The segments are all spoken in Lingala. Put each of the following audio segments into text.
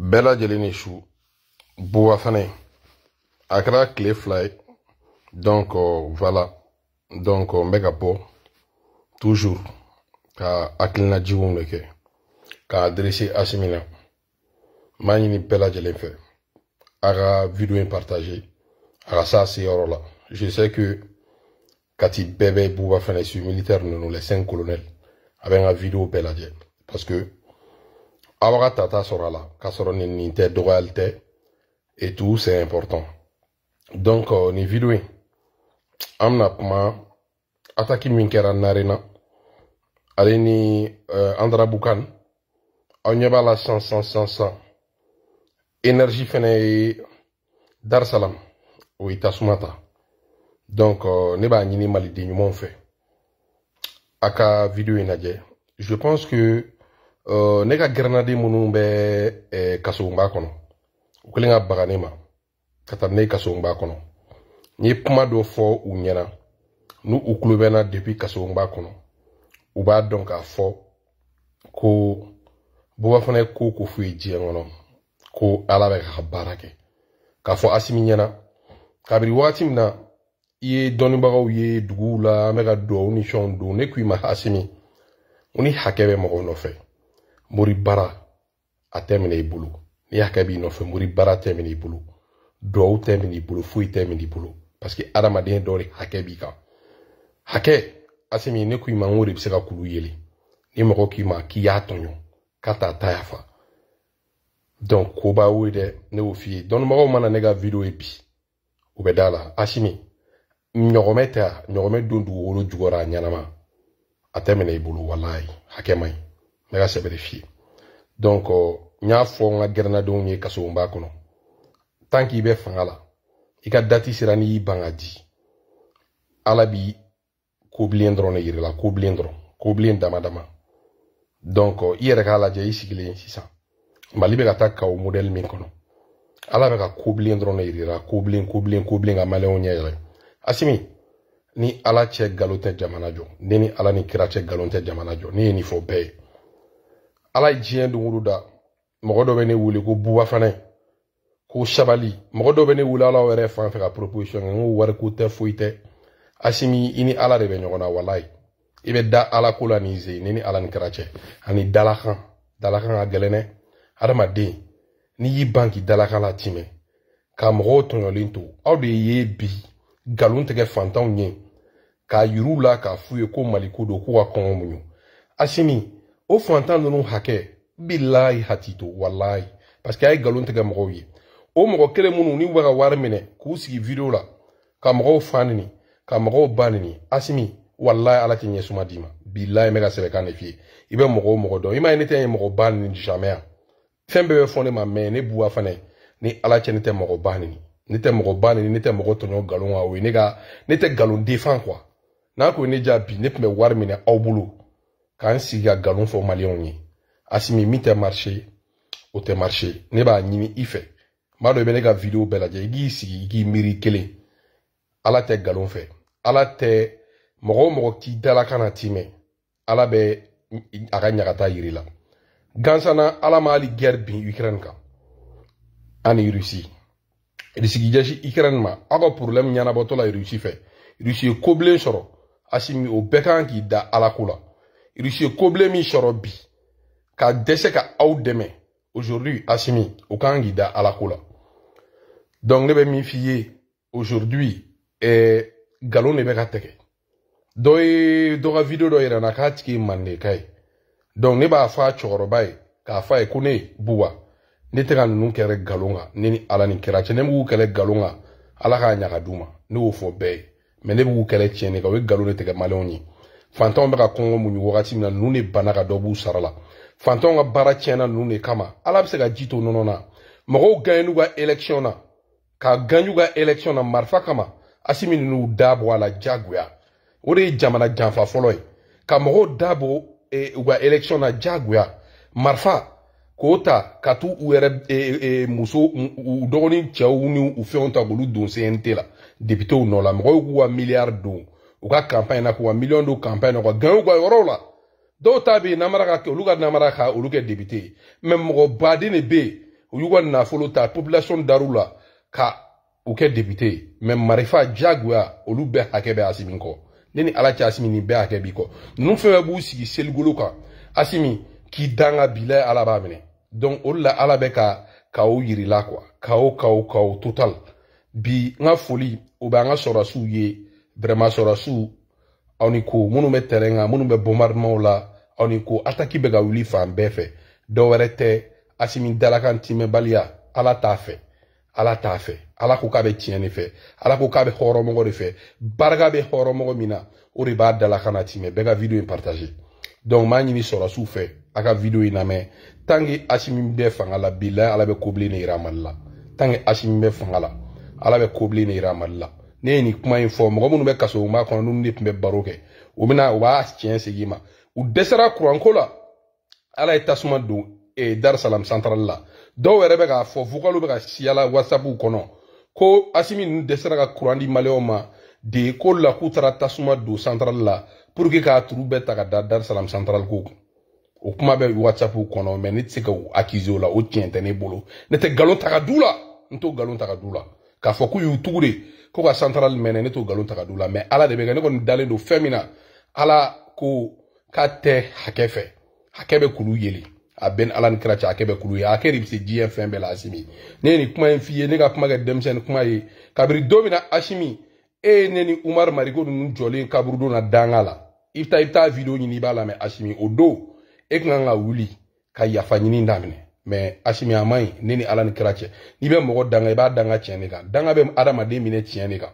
Bella lajɛlen ni su buwa fɛnɛ a donc euh, voilà donc mégapo euh, toujours ka aklina jiginw de k'a adresse asimi na ni b'a ɲini fe lajɛlen vidéo a ka se in s'a la je sais que kati bébé bɛ buba militaire nous les cinq colonels avec un vidéo ka video parce que avant tata sera là, la k'a sɔrɔ nin et tout c'est important donc on euh, nin video kuma ataki minkera narina narena ale ni uh, la san san san san énergie fene e dar darsalam Oui ye donc euh, ne b'a ni maliden ni mon fait aka video in je pense que Euh, ne ka gɛrɛnadi minnu bɛ eh, kasogba kɔnɔ u kɛlen ka baga ne ma ka taa ne kasogba kɔnɔ n ye kuma dɔ fɔ u ɲɛna n'u u kulo bɛ na depi kasogba kɔnɔ u b'a dɔn k'a fɔ ko boba fana ye ko ko f'u ye diɲɛ kɔnɔ ko ala bɛ ka baara kɛ k'a fɔ asimi ɲɛna kabiri wagati min na i ye dɔnnibagaw ye duguw la an bɛ ka duwawu ni fɛnw don ne k'i ma asimi n ko ni hakɛ bɛ mɔgɔw nɔfɛ muri bara a tɛ i bolo ni hakɛ b'i nɔfɛ muri bara tɛ i bolo duwawu tɛ minɛ i bolo foyi tɛ minɛ i bolo paseke adamaden dɔ de hakɛ b'i kan hakɛ asimi ne k'i ma n ko de bɛ se ka kulu yele ni mɔgɔ k'i ma k'i y'a tɔɲɔ k'a t'a ta yafa donc ko b'a ye dɛ ne y'o f'i ye dɔnnibagaw mana ne ka video ye bi o bɛ da la asimi ɲɔgɔmɛ tɛ a ɲɔgɔmɛ don dugukolo jukɔrɔ a ɲɛnama a tɛ i bolo walayi hakɛ man ɲi nga ka sɛbɛnni f'i ye donc n y'a fɔ n ka kaso mba kono tanki tant fangala ika dati sirani n'i y'i ban ka di ala bi kobilen dɔrɔn de yir'i la kobilen dama dama donc euh, i yɛrɛ k'a lajɛ i sigilen sisan mali kata ka taa kaw min kono ala bɛ ka kobilen dɔrɔn de yir'i la kobilen kobilen kobilen ka maliyɛnw ɲɛ yɛlɛ asimi ni ala cɛ galote jamana jo ne ni ala ni kira cɛ galote jamana jo ne ye nin fɔ ala ye diɲɛ don o da mɔgɔ dɔ bɛ ne wele ko buba fana ko sabali mɔgɔ dɔ bɛ ne wele ala yɛrɛ fan fɛ ka proposition kɛ n ko wari ko tɛ foyi tɛ asimi i ni ala de bɛ ɲɔgɔn na walayi i bɛ da ala ko la nin ze ne ni ala ni kɛra cɛ ani dalakan dalakan ka gɛlɛn dɛ adamaden n'i y'i ban k'i dalakan la timɛ ka mɔgɔw tɔɲɔlen to aw de ye bi galon tigɛ fantanw ye k'a yiriw la k'a f'u ye ko maliko don k'u ka kɔngɔ muɲu asimi o fantan ninnu hakɛ bilayi hatito walayi parce que a ye nkalon tigɛ mɔgɔw ye o mɔgɔ kelen minnu n'u bɛ ka wari minɛ k'u sigi video la ka mɔgɔw fa nini ka mɔgɔw ba nini asimi walayi ala tɛ ɲɛsuma d'i ma bilayi n bɛ ka sɛbɛkan de f'i ye i bɛ mɔgɔ o mɔgɔ dɔn i m'a ye ne tɛ ɲɛ mɔgɔ ba nini jamais yan fɛn bɛɛ bɛ fɔ ne ma mɛ ne buwa fana ni ala cɛ ne tɛ mɔgɔ ba nini ne tɛ mɔgɔ ba nini ne tɛ mɔgɔ tɔɲɔ nkalon kan o ye ne ka ne tɛ nkalon defan kuwa n'a kun ye ne ja bi ne tun bɛ wari minɛ aw bolo Kansi ya galon fò malyon ni. Asimi mi te marchè, o te marchè. Ne ba njimi ifè. Ma do menè gwa video bel aja. Igi isi, igi miri kele. Ala te galon fè. Ala te moron moron ti delakana timè. Ala be akanyagata iri la. Gansana ala ma ali ger bin Ukren ka. Ani Rusi. E rusi gidyeji Ukren ma. Ago problem nyan abotola yu rusi fè. Rusi yu e koblen soro. Asimi ou bekan ki da alakou la. irisi ye kobile min sɔrɔ bi ka dɛsɛ ka aw dɛmɛ aujourd'hui asimi o kan k'i da ala ko la donc ne bɛ min f'i ye aujourd'hui eh, galon de bɛ ka tɛgɛ dɔ ye dɔ ka video dɔ yirana k'a tigi ye mandeka ye donc ne b'a fɔ a cɛkɔrɔba ye k'a fɔ a ye ko ne buwa ne tɛ ka ninnu kɛlɛ galon kan ne ni ala ni kɛra cɛ ne bɛ k'u kɛlɛ galon kan ala k'a ɲaga d'u ma ne y'o fɔ bɛɛ ye mɛ ne bɛ k'u kɛlɛ tiɲɛ de kan o ye galon de tigɛ maliyɛnw ye fantanw bɛ ka kɔngɔ muɲu wagati min na nunu de banna ka dɔ b'u sara la fantanw ka baara tiɲɛna nunu de kama ala bɛ se ka ji to nɔnɔ na mɔgɔw ganyenu ka election na ka ganyu ka election na marifa kama asimi ninnu da bɔ a la jagoya o de ye jamana janfa fɔlɔ ye ka mɔgɔw da bɔ e, u ka election na jagoya marifa k'o ta ka t'u u yɛrɛ e, e, muso u dɔgɔnin cɛw ni u fɛnw ta k'olu don cnt la depitew nɔ la mɔgɔw k'u ka miliyari don u ka campagne na k'u ka miliyɔn d'u campagne na u ka gaɲɛ u ka yɔrɔw la dɔw ta bɛ yen namara ka kɛ olu ka namara ka olu kɛ debite ye mɛ mɔgɔ baden de bɛ yen u y'u ka nafolo ta population dar'u la ka u kɛ debite ye mɛ marifa diyagoya olu bɛɛ hakɛ bɛ asimi kɔ ne ni ala cɛ asimi nin bɛɛ hakɛ b'i kɔ ninnu fɛn fɛn b'u sigi seligolo kan asimi k'i danga bila ala b'a minɛ donc o de la ala bɛ ka k'aw yirila quoi k'aw k'aw k'aw total bi n ka foli o bɛ an ka sɔrɔsiw ye. vraiment sɔrɔsiw aw ni ko minnu bɛ tɛrɛn kan minnu bɛ bombardemaw la aw ni ko ataki bɛ ka wuli fan bɛɛ fɛ dɔwɛrɛ tɛ asimi dalakan timɛbaliya ala t'a fɛ ala t'a fɛ ala ko k'a bɛ tiɲɛ de fɛ ala ko k'a bɛ hɔrɔmɔgɔ de fɛ barika bɛ hɔrɔmɔgɔ min na o de b'a dalakana timɛ bɛɛ ka video in partage donc m'a ɲini sɔrɔsiw fɛ a ka video in lamɛn tant que asimi bɛ fanga la bilayi ala bɛ kobilen de yira mali la tant que asimi bɛ fanga la ala bɛ kobilen de yira ne ye nin kuma in fɔ mɔgɔ minnu bɛ kaso maa kɔnɔ n'olu de tun bɛ baro kɛ u bɛna u b'a tiɲɛ segin ma u dɛsɛra kuranko la ala ye tasuma don eh, darisalam santarali la dɔw yɛrɛ bɛ k'a fɔ vokalu bɛ ka siyala wasapu kɔnɔ ko asimi ninnu dɛsɛra ka kuran di maliyɛnw ma de ko la k'u taara tasuma don santarali la pour k'a turu bɛɛ ta ka da darisalam santarali ko o kuma bɛ whatsapp kɔnɔ mɛ ne tɛ se ka akize o la o tiɲɛ tɛ ne bolo ne tɛ nkalon ta du la n t'o nkalon ta du la k'a fɔ k'u y'u tugu de ko ka santarali mɛnɛ ne t'o nkalon ta ka d'u la mɛ ala de bɛ kɛ ne kɔni dalen don fɛn min na ala ko k'a tɛ hakɛ fɛ hakɛ bɛ kulu yeli a bɛ ni ala ni kira cɛ hakɛ bɛ kulu ye hakɛ de bɛ se diɲɛ fɛn bɛɛ la asimi ne ye nin kuma in f'i ye ne ka kuma kɛ denmisɛnnin kuma ye kabiri don min na asimi e ye ne ni umaru mariko ninnu jɔlen kaburudon na danga la i bɛ taa i bɛ taa video ɲini i b'a lamɛn asimi o don e kan ka wuli ka yafa ɲini daminɛ mɛ asimi a man ɲi ne ni ala ni kira cɛ n'i bɛ mɔgɔ danga i b'a danga tiɲɛ de kan danga bɛ adamaden minɛ tiɲɛ de kan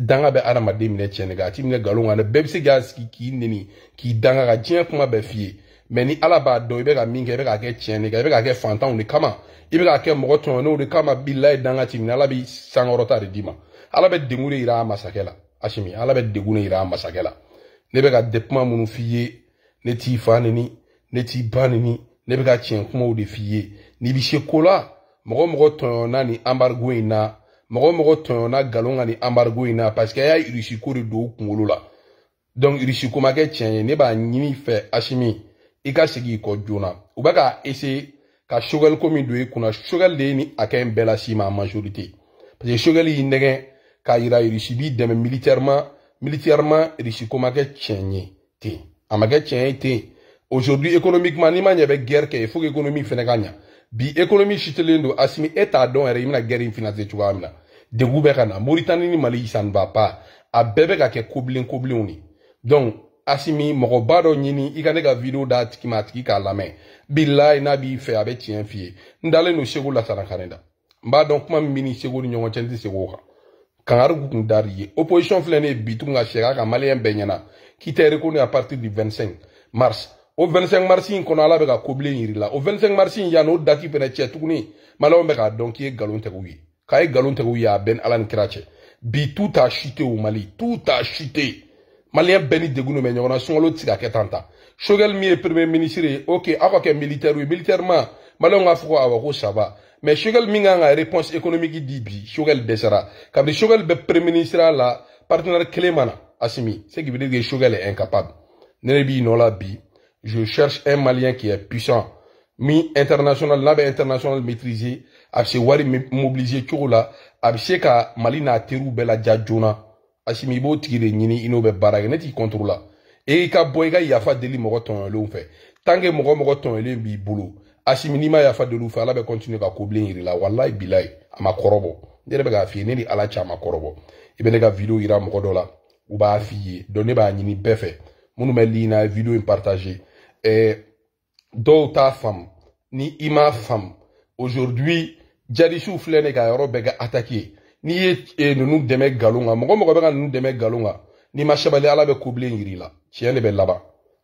danga bɛ adamaden minɛ tiɲɛ de kan a ti minɛ nkalon kan dɛ bɛɛ bɛ se k'a sigi k'i neni k'i danga ka diɲɛ kuma bɛɛ f'i ye mɛ ni ala b'a dɔn i bɛ ka min kɛ i bɛ k'a kɛ tiɲɛ de kan i bɛ k'a kɛ fantanw de kama i bɛ k'a kɛ mɔgɔ tɔɲɔnenw de kama bilayi danga ti minɛ ala bɛ sankɔrɔta de d'i ma ala bɛ degun de yira a masakɛ la asimi ala bɛ degun de yira a masakɛ la ne bɛ ka kuma minnu f'i ye ne t'i fa neni ne t'i ba neni ne bɛ ka tiɲɛ kumaw de f'i ye n'i bi se ko la mɔgɔ mɔgɔ tɔɲɔna nin anbarigo in na mɔgɔ mɔgɔ tɔɲɔna nkalon kan nin anbarigo in na parce que a y'a irisi ko de don u kunkolo la donc irisi ko ma kɛ tiɲɛ ye ne b'a ɲini i fɛ asimi i ka segin i kɔ joona u bɛ k'a essayer ka sogɛli ko min don i kunna sogɛli de ye nin hakɛ in bɛɛ las'i ma en majorité parce que sogɛli y'i nɛgɛn k'a yira irisi b'i dɛmɛ militairement militairement irisi ko ma kɛ tiɲɛ ye ten a ma kɛ tiɲɛ ye ten aujourd'hui économiquement n'i ma ɲɛ bɛ guerre kɛ il faut que économie fɛnɛ ka ɲa bi économie sitelen don asimi e t'a dɔn yɛrɛ i bɛna guerre in financer cogoya min na degu bɛ ka na moritani ni mali ça ne va pas a bɛɛ bɛ ka kɛ kobilen kobilenw de donc asimi mɔgɔba dɔ ɲini i ka ne ka video d'a tigi ma a tigi k'a lamɛn bilayi n'a b'i fɛ a bɛ tiɲɛ f'i ye n dalen don segu lasara kan ne da n b'a dɔn kuma min b'i ni segu ni ɲɔgɔn cɛ n tɛ segin o kan kangarigu kun dari ye opposition filɛ ne ye bi tugun ka sɛgɛ a kan maliyɛn bɛɛ ɲɛna k'i tɛ reconnu à partir du 25 mars Au 25 mars, in a ala bɛ ka irila au o 25 marisi in yan o dati fɛnɛ cɛ tuguni maliyɛnw bɛ donc il est ye nkalon tɛgɛw a Ben Alan krache bi tout a chuté au mali tout a chuté Malien Beni de degun bɛ ɲɔgɔn na sunkalo tɛ ketanta. ka kɛ premier ministre ok à quoi que militaire oui militairement maliyɛnw à fɔ ko ça va. mais shogɛl minga a réponse économique di bi desera dɛsɛra kabini shogɛl be premier ministre la partenaire kelen asimi c'est qui veut dire que est incapable ne b'i nɔ la bi je cherche un Malien qui est puissant. Mi international, là, international maîtrisé, a se wari mobilisé cogo la, a se ka Mali n'a teru bɛɛ la ja joona. Asimi i b'o tigi de ɲini i n'o bɛ baara kɛ, ne t'i contre la. E i ka bɔ i ka yafa deli mɔgɔ tɔɲɔlenw e fɛ. Tant que mɔgɔ mɔgɔ tɔɲɔlen e b'i bolo, Asimi n'i ma yafa deli u fɛ, Ala bɛ continue ka kobilen yir'i la. Walahi bilahi, a ma kɔrɔbɔ. Ne yɛrɛ bɛ k'a f'i ye, ne ni Ala cɛ a ma kɔrɔbɔ. I bɛ ne ka vidéo yira mɔgɔ dɔ la, u b'a f'i ye. Donc ne b'a ɲini bɛɛ fɛ, minnu bɛ lien na a ye vidéo in e partager. Eh, dɔw t'a faamu ni i m'a faamu aujourd'hui jadisiw filɛ ne ka yɔrɔ bɛɛ kɛ ataki ye n'i ye eh, ninnu dɛmɛ nkalon kan mɔgɔ mɔgɔ bɛ ka ninnu dɛmɛ nkalon kan n'i ma sabali ala bɛ kobilen yiri la tiɲɛ de bɛ laban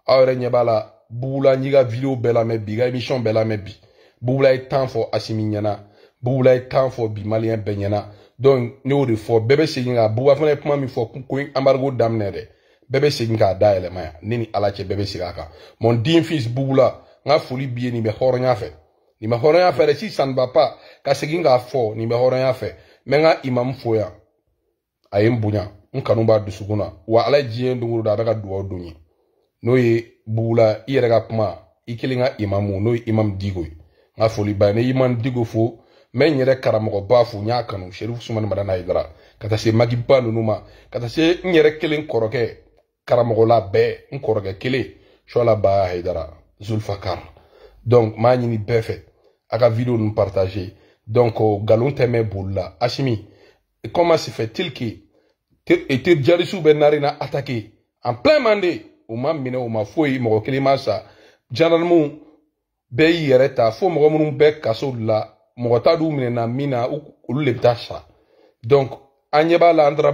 aw yɛrɛ ɲɛ b'a la bugula n y'i ka video bɛɛ lamɛn bi i ka émission bɛɛ lamɛn bi bugula ye tan fɔ asimi ɲɛna bugula ye tan fɔ bi maliyɛn bɛɛ ɲɛna donc ne y'o de fɔ bɛɛ bɛ segin kan buba fana ye kuma min fɔ ko embargo daminɛ dɛ bɛɛ bɛ segin k'a Maya ma ala che bɛɛ bɛ mon den fils bugula n foli b'i ni nin bɛ hɔrɔnya fɛ nin si san pa ka segin k'a ni nin bɛ hɔrɔnya fɛ imam foya ayem bunya ye n b'a wa ala jien don o don a bɛ ka dugawu don n ye n'o imamu n'o imam digo ye n ka foli b'a imam digo fo men bɛ n yɛrɛ karamɔgɔba nyaka n y'a kanu sherifu sumani madana hayidara kata taa se magiba ninnu ma se karamɔgɔla bɛɛ n kɔrɔkɛ kelen suwala baya haidara zulfakar donc m'a ni bɛɛ fɛ a ka video nu partage donc euh, galon tɛ boula achimi comment se fait il que terjalisuw bɛ Benarina attaqué en plein mandé u ma mené u ma foi mɔgɔ kelen ma sa jandarmuw bɛɛ ta fo mɔgɔ minnu be kaso la mɔgɔ t'a na mina na olu le donc an la andra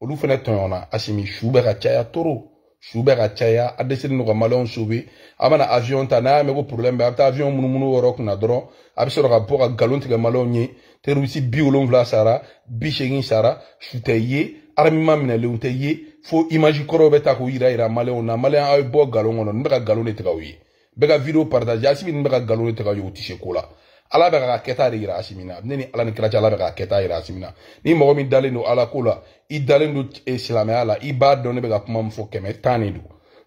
olu fɛnɛ tɔɲɔna asimi su bɛ ka caya toro su bɛ ka caya a dɛsɛlen do ka maliyɛnw sauve a mana avion ta n'a y'a mɛn ko problème bɛ a bɛ taa avion munumunu yɔrɔ kunna dɔrɔn a bɛ sɔrɔ ka bɔ ka galon tigɛ maliyɛnw ye terorisi bi wolonfila sara bi seegin sara su tɛ ye arimima minɛlenw tɛ ye fo imaji kɔrɔw bɛ ta k'u yira yira maliyɛnw na maliyɛn aw bɛ bɔ galon kɔnɔ nin bɛ ka galon de tigɛ aw ye bɛɛ ka video partage asibi nin bɛ ka galon de tigɛ aw ye u tɛ se ko la ala bɛ k'a kɛta de yira asimi na ne ni ala ni kira cɛ ala bɛ k'a kɛta yira asimi na ni mɔgɔ min dalen don ala ko la i dalen don e, silamɛya la i b'a dɔn ne bɛ ka kuma min fɔ kɛmɛ tan de don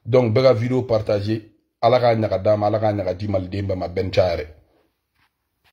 donc bɛɛ ka video partage ala k'a ɲaga d'a ma ala k'a ɲaga di maliden bɛɛ ma bɛn caya yɛrɛ